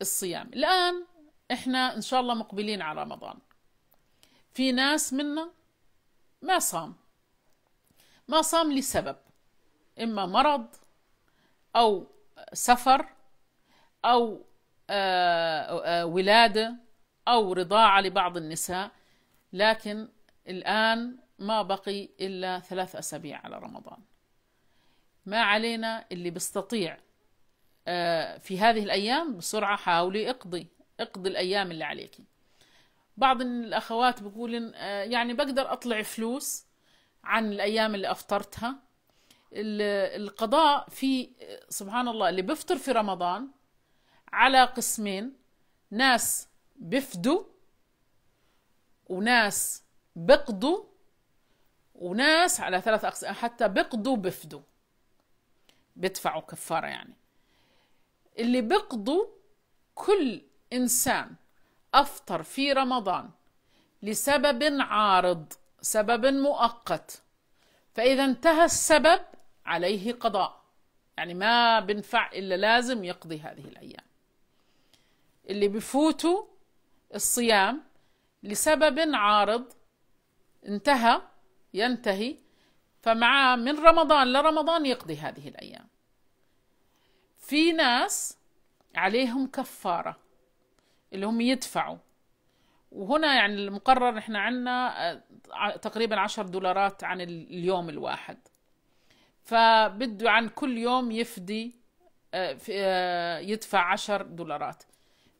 الصيام الآن إحنا إن شاء الله مقبلين على رمضان في ناس منا ما صام ما صام لسبب إما مرض أو سفر أو آه، آه، ولادة أو رضاعة لبعض النساء لكن الآن ما بقي إلا ثلاث أسابيع على رمضان ما علينا اللي بيستطيع آه، في هذه الأيام بسرعة حاولي اقضي اقضي الأيام اللي عليك بعض الأخوات بقول آه، يعني بقدر أطلع فلوس عن الأيام اللي أفطرتها القضاء في سبحان الله اللي بفطر في رمضان على قسمين ناس بفدوا وناس بقضوا وناس على ثلاث أقسام حتى بقضوا بفدوا بيدفعوا كفارة يعني اللي بيقضوا كل إنسان أفطر في رمضان لسبب عارض سبب مؤقت فإذا انتهى السبب عليه قضاء يعني ما بنفع إلا لازم يقضي هذه الأيام اللي بفوتوا الصيام لسبب عارض انتهى ينتهي فمعاه من رمضان لرمضان يقضي هذه الأيام في ناس عليهم كفارة اللي هم يدفعوا وهنا يعني المقرر احنا عندنا آه، تقريبا عشر دولارات عن اليوم الواحد فبده عن كل يوم يفدي آه، آه، يدفع عشر دولارات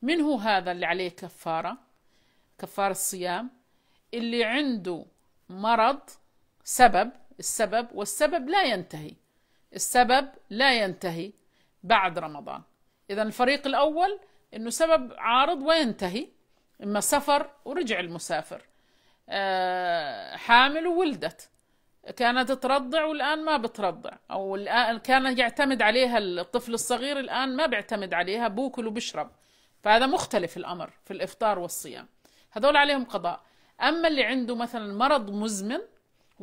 من هو هذا اللي عليه كفارة كفارة الصيام اللي عنده مرض سبب السبب والسبب لا ينتهي السبب لا ينتهي بعد رمضان إذا الفريق الأول أنه سبب عارض وينتهي إما سفر ورجع المسافر آه، حامل وولدت كانت ترضع والآن ما بترضع أو الآن كان يعتمد عليها الطفل الصغير الآن ما بيعتمد عليها بوكل وبشرب فهذا مختلف الأمر في الإفطار والصيام هذول عليهم قضاء أما اللي عنده مثلا مرض مزمن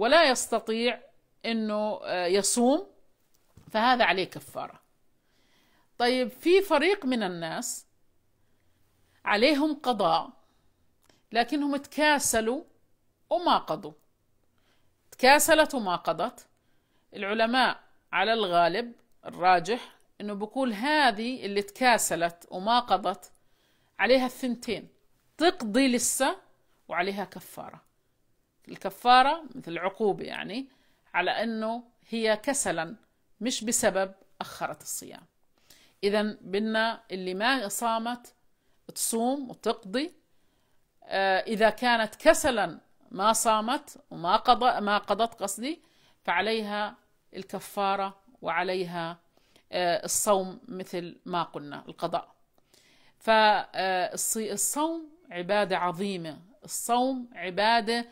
ولا يستطيع انه آه، يصوم فهذا عليه كفاره طيب في فريق من الناس عليهم قضاء لكنهم تكاسلوا وما قضوا تكاسلت وما قضت العلماء على الغالب الراجح انه بقول هذه اللي تكاسلت وما قضت عليها الثنتين تقضي لسه وعليها كفاره الكفارة مثل العقوبة يعني على أنه هي كسلا مش بسبب أخرت الصيام إذا بدنا اللي ما صامت تصوم وتقضي آه، إذا كانت كسلا ما صامت وما قضى ما قضت قصدي فعليها الكفارة وعليها آه، الصوم مثل ما قلنا القضاء فالصوم آه، عبادة عظيمة الصوم عبادة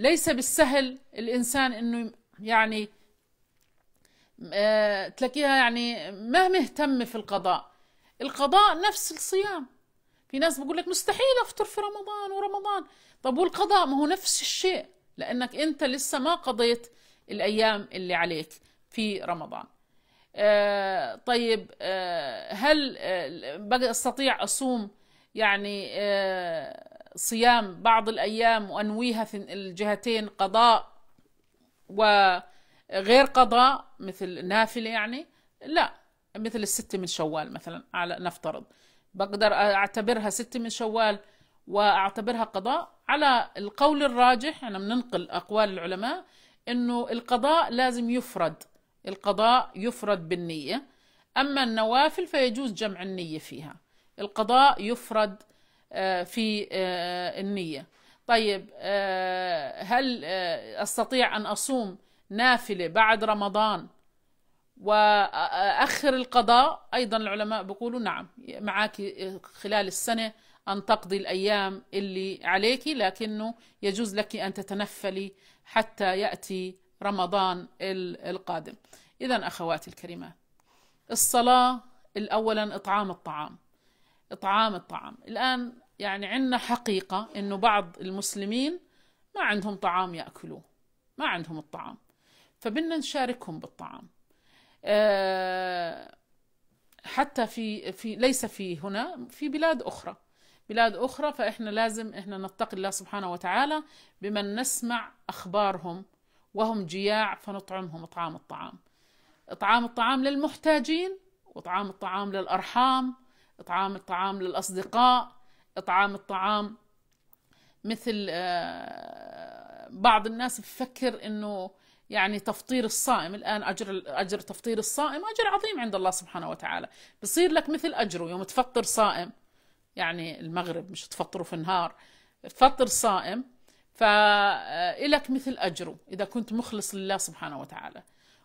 ليس بالسهل الانسان انه يعني آه، تلاقيها يعني ما مهتمه في القضاء القضاء نفس الصيام في ناس بقول لك مستحيل افطر في رمضان ورمضان طب والقضاء ما هو نفس الشيء لانك انت لسه ما قضيت الايام اللي عليك في رمضان آه طيب آه هل آه بقى استطيع اصوم يعني آه، صيام بعض الأيام وأنويها في الجهتين قضاء وغير قضاء مثل نافلة يعني لا مثل الستة من شوال مثلا على نفترض بقدر أعتبرها ستة من شوال وأعتبرها قضاء على القول الراجح أنا يعني بننقل أقوال العلماء أنه القضاء لازم يفرد القضاء يفرد بالنية أما النوافل فيجوز جمع النية فيها القضاء يفرد آه، في آه، النية طيب آه، هل أستطيع أن أصوم نافلة بعد رمضان وأخر القضاء أيضا العلماء بيقولوا نعم معك خلال السنة أن تقضي الأيام اللي عليك لكنه يجوز لك أن تتنفلي حتى يأتي رمضان القادم إذا أخواتي الكريمات الصلاة الأولا إطعام الطعام إطعام الطعام الآن يعني عندنا حقيقة إنه بعض المسلمين ما عندهم طعام يأكلوه ما عندهم الطعام فبدنا نشاركهم بالطعام آه، حتى في في ليس في هنا في بلاد أخرى بلاد أخرى فإحنا لازم إحنا نتقي الله سبحانه وتعالى بمن نسمع أخبارهم وهم جياع فنطعمهم طعام الطعام طعام الطعام للمحتاجين وطعام الطعام للأرحام طعام الطعام للأصدقاء اطعام الطعام مثل آه، بعض الناس بفكر انه يعني تفطير الصائم الان اجر اجر تفطير الصائم اجر عظيم عند الله سبحانه وتعالى بصير لك مثل اجره يوم تفطر صائم يعني المغرب مش تفطروا في النهار تفطر صائم فإلك مثل أجره إذا كنت مخلص لله سبحانه وتعالى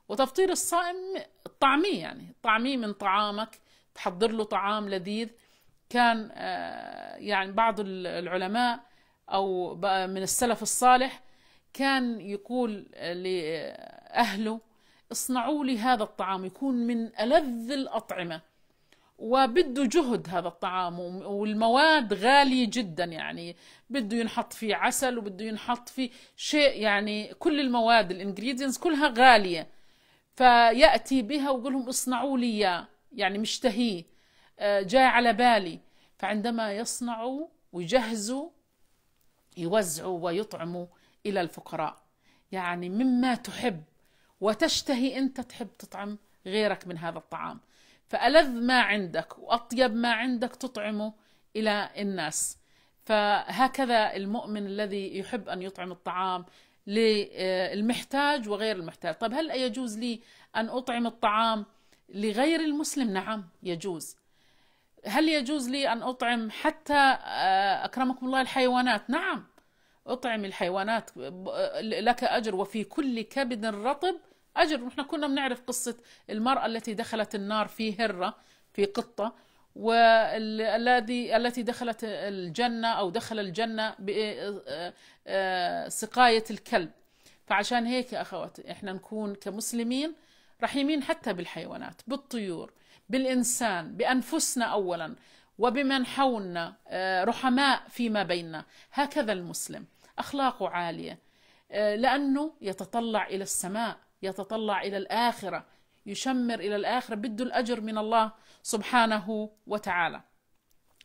وتفطير الصائم الطعمية يعني طعميه من طعامك تحضر له طعام لذيذ كان آه، يعني بعض العلماء أو من السلف الصالح كان يقول لأهله اصنعوا لي هذا الطعام يكون من ألذ الأطعمة وبده جهد هذا الطعام والمواد غالية جدا يعني بده ينحط فيه عسل وبده ينحط فيه شيء يعني كل المواد الانجريدينز كلها غالية فيأتي بها ويقول لهم اصنعوا لي إياه يعني مشتهيه آه، جاء على بالي فعندما يصنعوا ويجهزوا يوزعوا ويطعموا الى الفقراء يعني مما تحب وتشتهي انت تحب تطعم غيرك من هذا الطعام فالذ ما عندك واطيب ما عندك تطعمه الى الناس فهكذا المؤمن الذي يحب ان يطعم الطعام للمحتاج وغير المحتاج طب هل يجوز لي ان اطعم الطعام لغير المسلم نعم يجوز هل يجوز لي أن أطعم حتى آه، أكرمكم الله الحيوانات نعم أطعم الحيوانات لك أجر وفي كل كبد رطب أجر نحن كنا بنعرف قصة المرأة التي دخلت النار في هرة في قطة والذي التي دخلت الجنة أو دخل الجنة بسقاية آه، آه، الكلب فعشان هيك يا أخواتي إحنا نكون كمسلمين رحيمين حتى بالحيوانات بالطيور بالإنسان بأنفسنا أولا وبمن حولنا آه، رحماء فيما بيننا هكذا المسلم أخلاقه عالية آه، لأنه يتطلع إلى السماء يتطلع إلى الآخرة يشمر إلى الآخرة بده الأجر من الله سبحانه وتعالى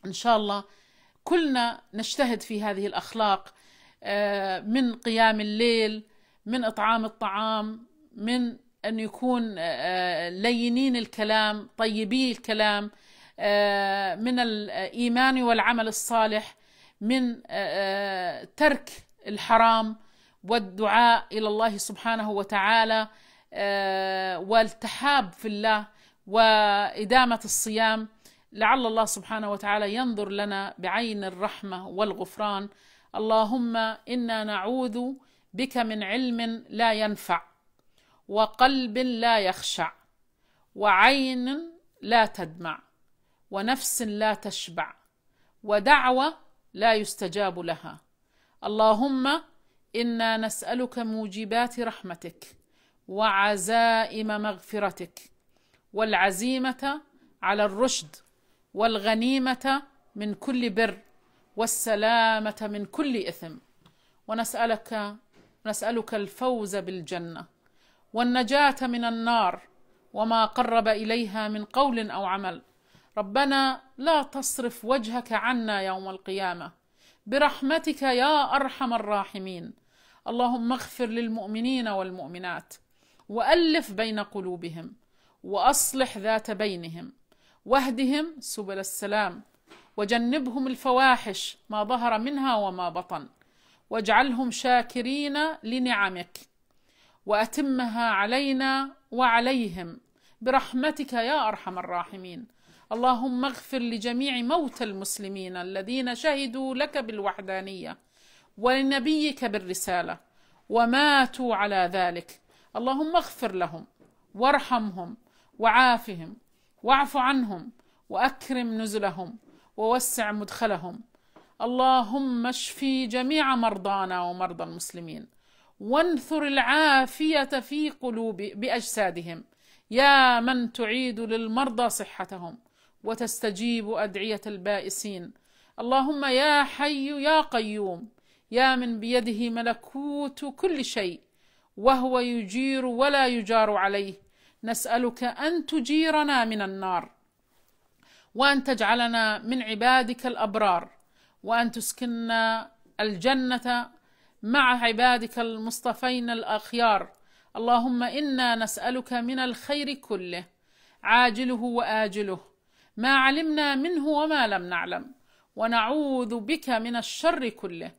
إن شاء الله كلنا نجتهد في هذه الأخلاق آه، من قيام الليل من إطعام الطعام من أن يكون آه، آه، لينين الكلام طيبي الكلام آه، من الإيمان والعمل الصالح من ترك الحرام والدعاء إلى الله سبحانه وتعالى والتحاب في الله وإدامة الصيام لعل الله سبحانه وتعالى ينظر لنا بعين الرحمة والغفران اللهم إنا نعوذ بك من علم لا ينفع وقلب لا يخشع وعين لا تدمع ونفس لا تشبع ودعوه لا يستجاب لها اللهم انا نسالك موجبات رحمتك وعزائم مغفرتك والعزيمه على الرشد والغنيمه من كل بر والسلامه من كل اثم ونسالك نسالك الفوز بالجنه والنجاة من النار وما قرب إليها من قول أو عمل ربنا لا تصرف وجهك عنا يوم القيامة برحمتك يا أرحم الراحمين اللهم اغفر للمؤمنين والمؤمنات وألف بين قلوبهم وأصلح ذات بينهم واهدهم سبل السلام وجنبهم الفواحش ما ظهر منها وما بطن واجعلهم شاكرين لنعمك واتمها علينا وعليهم برحمتك يا ارحم الراحمين اللهم اغفر لجميع موتى المسلمين الذين شهدوا لك بالوحدانيه ولنبيك بالرساله وماتوا على ذلك اللهم اغفر لهم وارحمهم وعافهم واعف عنهم واكرم نزلهم ووسع مدخلهم اللهم اشفي جميع مرضانا ومرضى المسلمين وانثر العافيه في قلوب باجسادهم يا من تعيد للمرضى صحتهم وتستجيب ادعيه البائسين اللهم يا حي يا قيوم يا من بيده ملكوت كل شيء وهو يجير ولا يجار عليه نسالك ان تجيرنا من النار وان تجعلنا من عبادك الابرار وان تسكننا الجنه مع عبادك المصطفين الاخيار اللهم انا نسالك من الخير كله عاجله واجله ما علمنا منه وما لم نعلم ونعوذ بك من الشر كله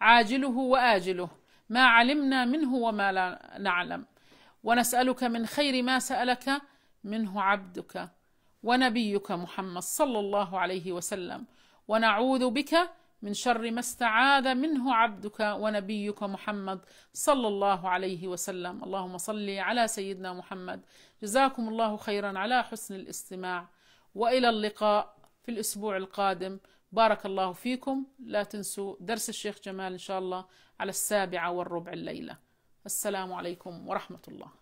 عاجله واجله ما علمنا منه وما لا نعلم ونسالك من خير ما سالك منه عبدك ونبيك محمد صلى الله عليه وسلم ونعوذ بك من شر ما استعاذ منه عبدك ونبيك محمد صلى الله عليه وسلم اللهم صل على سيدنا محمد جزاكم الله خيرا على حسن الاستماع والى اللقاء في الاسبوع القادم بارك الله فيكم لا تنسوا درس الشيخ جمال ان شاء الله على السابعه والربع الليله السلام عليكم ورحمه الله